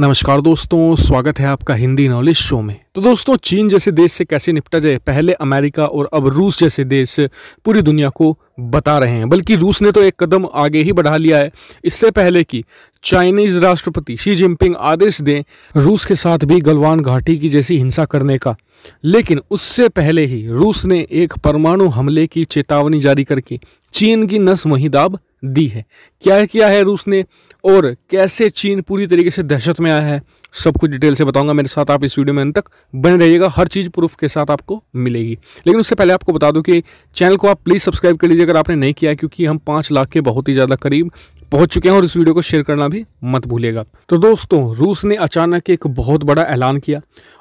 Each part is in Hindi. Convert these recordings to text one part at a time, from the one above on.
नमस्कार दोस्तों स्वागत है आपका हिंदी नॉलेज शो में तो दोस्तों चीन जैसे देश से कैसे निपटा जाए पहले अमेरिका और अब रूस जैसे देश पूरी दुनिया को बता रहे हैं बल्कि रूस ने तो एक कदम आगे ही बढ़ा लिया है इससे पहले कि चाइनीज राष्ट्रपति शी जिनपिंग आदेश दें रूस के साथ भी गलवान घाटी की जैसी हिंसा करने का लेकिन उससे पहले ही रूस ने एक परमाणु हमले की चेतावनी जारी करके चीन की नस वहीं दाब दी है क्या किया है रूस ने और कैसे चीन पूरी तरीके से दहशत में आया है सब कुछ डिटेल से बताऊंगा मेरे साथ आप इस वीडियो में अंत तक बने रहिएगा हर चीज़ प्रूफ के साथ आपको मिलेगी लेकिन उससे पहले आपको बता दूं कि चैनल को आप प्लीज़ सब्सक्राइब कर लीजिए अगर आपने नहीं किया क्योंकि हम पाँच लाख के बहुत ही ज़्यादा करीब पहुंच चुके हैं और इस वीडियो को शेयर करना भी मत भूलेगा तो दोस्तों रूस ने अचानक एक बहुत बड़ा ऐलान किया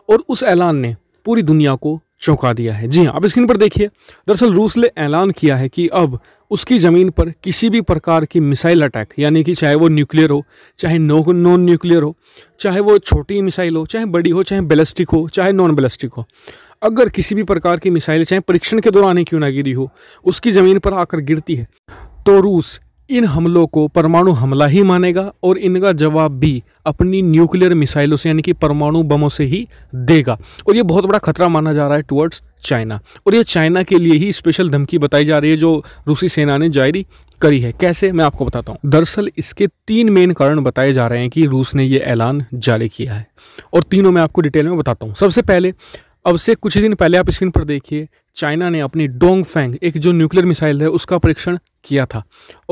और उस ऐलान ने पूरी दुनिया को चौंका दिया है जी हाँ अब स्क्रीन पर देखिए दरअसल रूस ने ऐलान किया है कि अब उसकी ज़मीन पर किसी भी प्रकार की मिसाइल अटैक यानी कि चाहे वो न्यूक्लियर हो चाहे नो नॉन न्यूक्लियर हो चाहे वो छोटी मिसाइल हो चाहे बड़ी हो चाहे बैलिस्टिक हो चाहे नॉन बैलिस्टिक हो अगर किसी भी प्रकार की मिसाइल चाहे परीक्षण के दौरान ही क्यों ना गिरी हो उसकी ज़मीन पर आकर गिरती है तो रूस इन हमलों को परमाणु हमला ही मानेगा और इनका जवाब भी अपनी न्यूक्लियर मिसाइलों से यानी कि परमाणु बमों से ही देगा और ये बहुत बड़ा खतरा माना जा रहा है टुवर्ड्स चाइना और ये चाइना के लिए ही स्पेशल धमकी बताई जा रही है जो रूसी सेना ने जारी करी है कैसे मैं आपको बताता हूँ दरअसल इसके तीन मेन कारण बताए जा रहे हैं कि रूस ने ये ऐलान जारी किया है और तीनों मैं आपको डिटेल में बताता हूँ सबसे पहले अब से कुछ दिन पहले आप स्क्रीन पर देखिए चाइना ने अपनी डोंग फेंग एक जो न्यूक्लियर मिसाइल है उसका परीक्षण किया था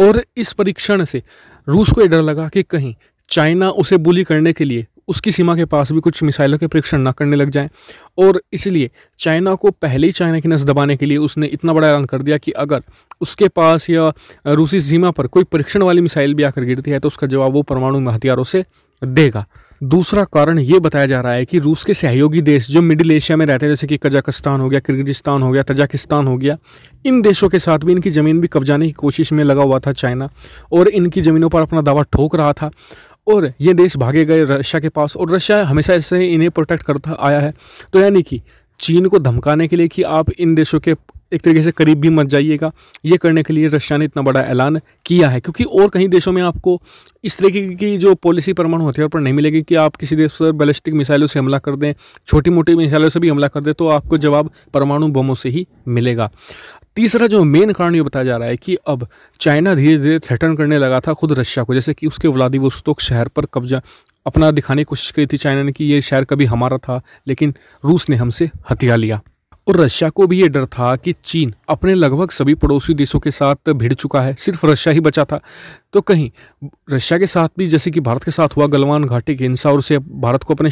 और इस परीक्षण से रूस को ये डर लगा कि कहीं चाइना उसे बुली करने के लिए उसकी सीमा के पास भी कुछ मिसाइलों के परीक्षण ना करने लग जाएं और इसलिए चाइना को पहले ही चाइना की नस दबाने के लिए उसने इतना बड़ा ऐलान कर दिया कि अगर उसके पास या रूसी सीमा पर कोई परीक्षण वाली मिसाइल भी आकर गिरती है तो उसका जवाब वो परमाणु हथियारों से देगा दूसरा कारण ये बताया जा रहा है कि रूस के सहयोगी देश जो मिडिल एशिया में रहते हैं जैसे कि कजाकिस्तान हो गया किर्गिजिस्तान हो गया तजाकिस्तान हो गया इन देशों के साथ भी इनकी ज़मीन भी कब्जाने की कोशिश में लगा हुआ था चाइना और इनकी ज़मीनों पर अपना दावा ठोक रहा था और ये देश भागे गए रशिया के पास और रशिया हमेशा से इन्हें प्रोटेक्ट करता आया है तो यानी कि चीन को धमकाने के लिए कि आप इन देशों के एक तरीके से करीब भी मत जाइएगा ये करने के लिए रशिया ने इतना बड़ा ऐलान किया है क्योंकि और कहीं देशों में आपको इस तरीके की जो पॉलिसी परमाणु हथियार पर नहीं मिलेगी कि आप किसी देश पर बैलिस्टिक मिसाइलों से हमला कर दें छोटी मोटी मिसाइलों से भी हमला कर दें तो आपको जवाब परमाणु बमों से ही मिलेगा तीसरा जो मेन कारण ये बताया जा रहा है कि अब चाइना धीरे धीरे थ्रेटन करने लगा था खुद रशिया को जैसे कि उसके व्लादिवोस्तोक शहर पर कब्जा अपना दिखाने की कोशिश करी थी चाइना ने कि ये शहर कभी हमारा था लेकिन रूस ने हमसे हथिया लिया और रशिया को भी ये डर था कि चीन अपने लगभग सभी पड़ोसी देशों के साथ भिड़ चुका है सिर्फ रशिया ही बचा था तो कहीं रशिया के साथ भी जैसे कि भारत के साथ हुआ गलवान घाटी के हिंसा और उसे भारत को अपने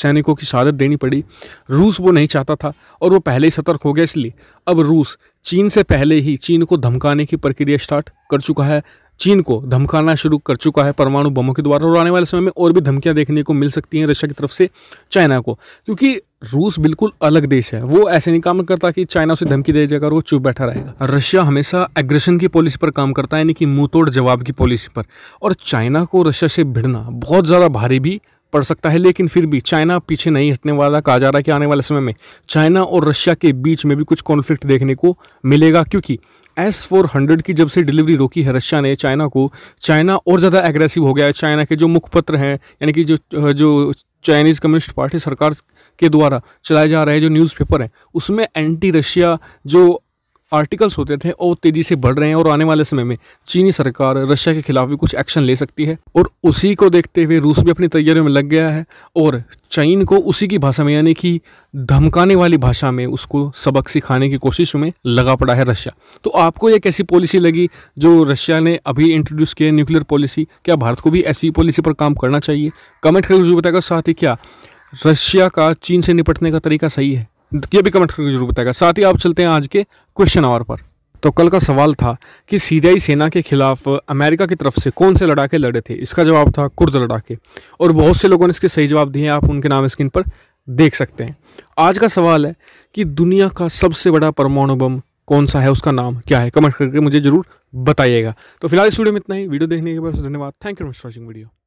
सैनिकों की शहादत देनी पड़ी रूस वो नहीं चाहता था और वो पहले ही सतर्क हो गया इसलिए अब रूस चीन से पहले ही चीन को धमकाने की प्रक्रिया स्टार्ट कर चुका है चीन को धमकाना शुरू कर चुका है परमाणु बमों के द्वारा और आने वाले समय में और भी धमकियां देखने को मिल सकती हैं रशिया की तरफ से चाइना को क्योंकि रूस बिल्कुल अलग देश है वो ऐसे नहीं काम करता कि चाइना उसे धमकी दे जाएगा और वो चुप बैठा रहेगा रशिया हमेशा एग्रेशन की पॉलिसी पर काम करता है यानी कि मुंह तोड़ जवाब की पॉलिसी पर और चाइना को रशिया से भिड़ना बहुत ज़्यादा भारी भी पड़ सकता है लेकिन फिर भी चाइना पीछे नहीं हटने वाला कहा जा रहा है कि आने वाले समय में चाइना और रशिया के बीच में भी कुछ कॉन्फ्लिक्ट देखने को मिलेगा क्योंकि एस फोर हंड्रेड की जब से डिलीवरी रोकी है रशिया ने चाइना को चाइना और ज़्यादा एग्रेसिव हो गया है चाइना के जो मुखपत्र हैं यानी कि जो जो चाइनीज़ कम्युनिस्ट पार्टी सरकार के द्वारा चलाए जा रहे जो न्यूज़पेपर हैं उसमें एंटी रशिया जो आर्टिकल्स होते थे और वो तेज़ी से बढ़ रहे हैं और आने वाले समय में चीनी सरकार रशिया के खिलाफ भी कुछ एक्शन ले सकती है और उसी को देखते हुए रूस भी अपनी तैयारियों में लग गया है और चीन को उसी की भाषा में यानी कि धमकाने वाली भाषा में उसको सबक सिखाने की कोशिश में लगा पड़ा है रशिया तो आपको एक कैसी पॉलिसी लगी जो रशिया ने अभी इंट्रोड्यूस किया न्यूक्लियर पॉलिसी क्या भारत को भी ऐसी पॉलिसी पर काम करना चाहिए कमेंट करके जो बताएगा साथ ही क्या रशिया का चीन से निपटने का तरीका सही है ये भी कमेंट करके जरूर बताएगा साथ ही आप चलते हैं आज के क्वेश्चन आवर पर तो कल का सवाल था कि सीरियाई सेना के खिलाफ अमेरिका की तरफ से कौन से लड़ाके लड़े थे इसका जवाब था कुर्द लड़ाके और बहुत से लोगों ने इसके सही जवाब दिए हैं आप उनके नाम स्क्रीन पर देख सकते हैं आज का सवाल है कि दुनिया का सबसे बड़ा परमाणु बम कौन सा है उसका नाम क्या है कमेंट करके मुझे जरूर बताइएगा तो फिलहाल इस वीडियो में इतना ही वीडियो देखने के बाद धन्यवाद thank you for watching video